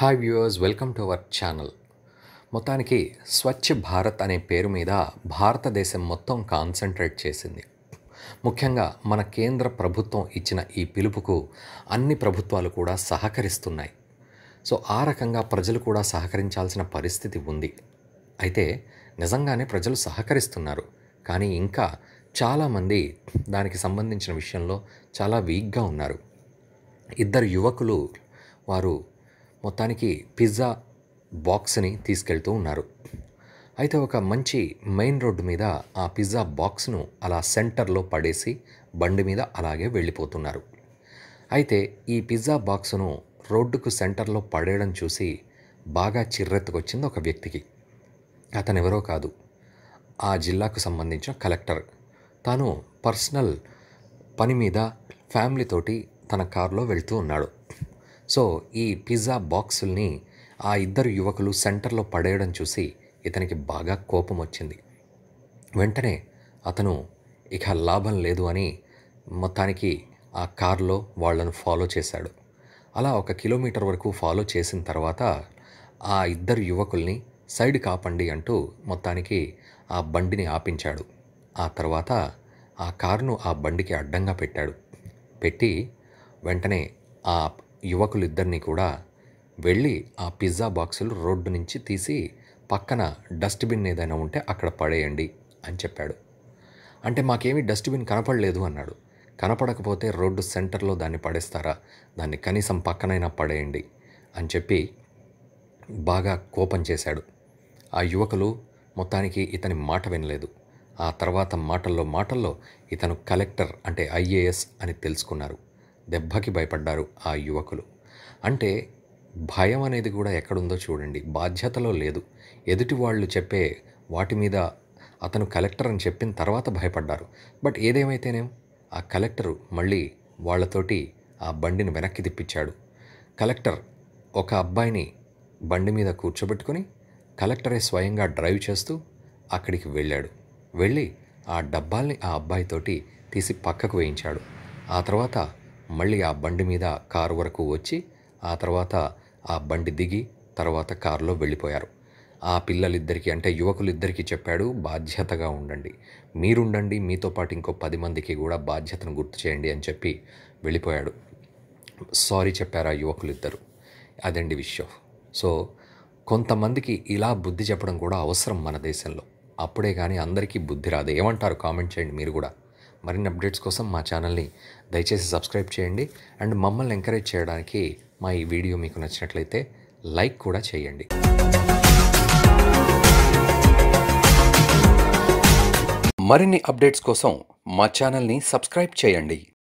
hi viewers welcome to our channel మొత్తానికి స్వచ్ఛ భారత్ అనే పేరు మీద భారతదేశం మొత్తం కాన్సన్ట్రేట్ చేసింది ముఖ్యంగా మన కేంద్ర ప్రభుత్వం ఇచ్చిన ఈ పిలుపుకు అన్ని ప్రభుత్వాలు కూడా సహకరిస్తున్నాయి సో ఆ రకంగా ప్రజలు కూడా సహకరించాల్సిన పరిస్థితి ఉంది అయితే నిజంగానే ప్రజలు సహకరిస్తున్నారు కానీ ఇంకా చాలామంది దానికి సంబంధించిన విషయంలో చాలా వీక్గా ఉన్నారు ఇద్దరు యువకులు వారు మొత్తానికి పిజ్జా బాక్స్ని తీసుకెళ్తూ ఉన్నారు అయితే ఒక మంచి మెయిన్ రోడ్డు మీద ఆ పిజ్జా బాక్స్ను అలా సెంటర్లో పడేసి బండి మీద అలాగే వెళ్ళిపోతున్నారు అయితే ఈ పిజ్జా బాక్స్ను రోడ్డుకు సెంటర్లో పడేయడం చూసి బాగా చిర్రెత్తుకొచ్చింది ఒక వ్యక్తికి అతనెవరో కాదు ఆ జిల్లాకు సంబంధించిన కలెక్టర్ తాను పర్సనల్ పని మీద ఫ్యామిలీతోటి తన కారులో వెళ్తూ ఉన్నాడు సో ఈ పిజ్జా బాక్సుల్ని ఆ ఇద్దరు యువకులు సెంటర్లో పడేయడం చూసి ఇతనికి బాగా కోపం వచ్చింది వెంటనే అతను ఇక లాభం లేదు అని మొత్తానికి ఆ కారులో వాళ్ళను ఫాలో చేశాడు అలా ఒక కిలోమీటర్ వరకు ఫాలో చేసిన తర్వాత ఆ ఇద్దరు యువకుల్ని సైడ్ కాపండి అంటూ మొత్తానికి ఆ బండిని ఆపించాడు ఆ తర్వాత ఆ కారును ఆ బండికి అడ్డంగా పెట్టాడు పెట్టి వెంటనే ఆ యువకులిద్దరినీ కూడా వెళ్ళి ఆ పిజ్జా బాక్సులు రోడ్డు నుంచి తీసి పక్కన డస్ట్బిన్ ఏదైనా ఉంటే అక్కడ పడేయండి అని చెప్పాడు అంటే మాకేమీ డస్ట్బిన్ కనపడలేదు అన్నాడు కనపడకపోతే రోడ్డు సెంటర్లో దాన్ని పడేస్తారా దాన్ని కనీసం పక్కనైనా పడేయండి అని చెప్పి బాగా కోపం చేశాడు ఆ యువకులు మొత్తానికి ఇతని మాట వినలేదు ఆ తర్వాత మాటల్లో మాటల్లో ఇతను కలెక్టర్ అంటే ఐఏఎస్ అని తెలుసుకున్నారు దెబ్బకి భయపడ్డారు ఆ యువకులు అంటే భయం అనేది కూడా ఎక్కడుందో చూడండి బాధ్యతలో లేదు ఎదుటి వాళ్ళు చెప్పే వాటి మీద అతను కలెక్టర్ అని చెప్పిన తర్వాత భయపడ్డారు బట్ ఏదేమైతేనేం ఆ కలెక్టరు మళ్ళీ వాళ్లతోటి ఆ బండిని వెనక్కి తిప్పించాడు కలెక్టర్ ఒక అబ్బాయిని బండి మీద కూర్చోబెట్టుకుని కలెక్టరే స్వయంగా డ్రైవ్ చేస్తూ అక్కడికి వెళ్ళాడు వెళ్ళి ఆ డబ్బాల్ని ఆ అబ్బాయితోటి తీసి పక్కకు వేయించాడు ఆ తర్వాత మళ్ళీ ఆ బండి మీద కారు వరకు వచ్చి ఆ తర్వాత ఆ బండి దిగి తర్వాత కారులో వెళ్ళిపోయారు ఆ పిల్లలిద్దరికీ అంటే యువకులిద్దరికీ చెప్పాడు బాధ్యతగా ఉండండి మీరుండండి మీతో పాటు ఇంకో పది మందికి కూడా బాధ్యతను గుర్తు చేయండి అని చెప్పి వెళ్ళిపోయాడు సారీ చెప్పారు ఆ యువకులిద్దరు అదండి విషయం సో కొంతమందికి ఇలా బుద్ధి చెప్పడం కూడా అవసరం మన దేశంలో అప్పుడే కానీ అందరికీ బుద్ధి రాదు ఏమంటారు కామెంట్ చేయండి మీరు కూడా మరిన్ని అప్డేట్స్ కోసం మా ఛానల్ని దయచేసి సబ్స్క్రైబ్ చేయండి అండ్ మమ్మల్ని ఎంకరేజ్ చేయడానికి మా ఈ వీడియో మీకు నచ్చినట్లయితే లైక్ కూడా చేయండి మరిన్ని అప్డేట్స్ కోసం మా ఛానల్ని సబ్స్క్రైబ్ చేయండి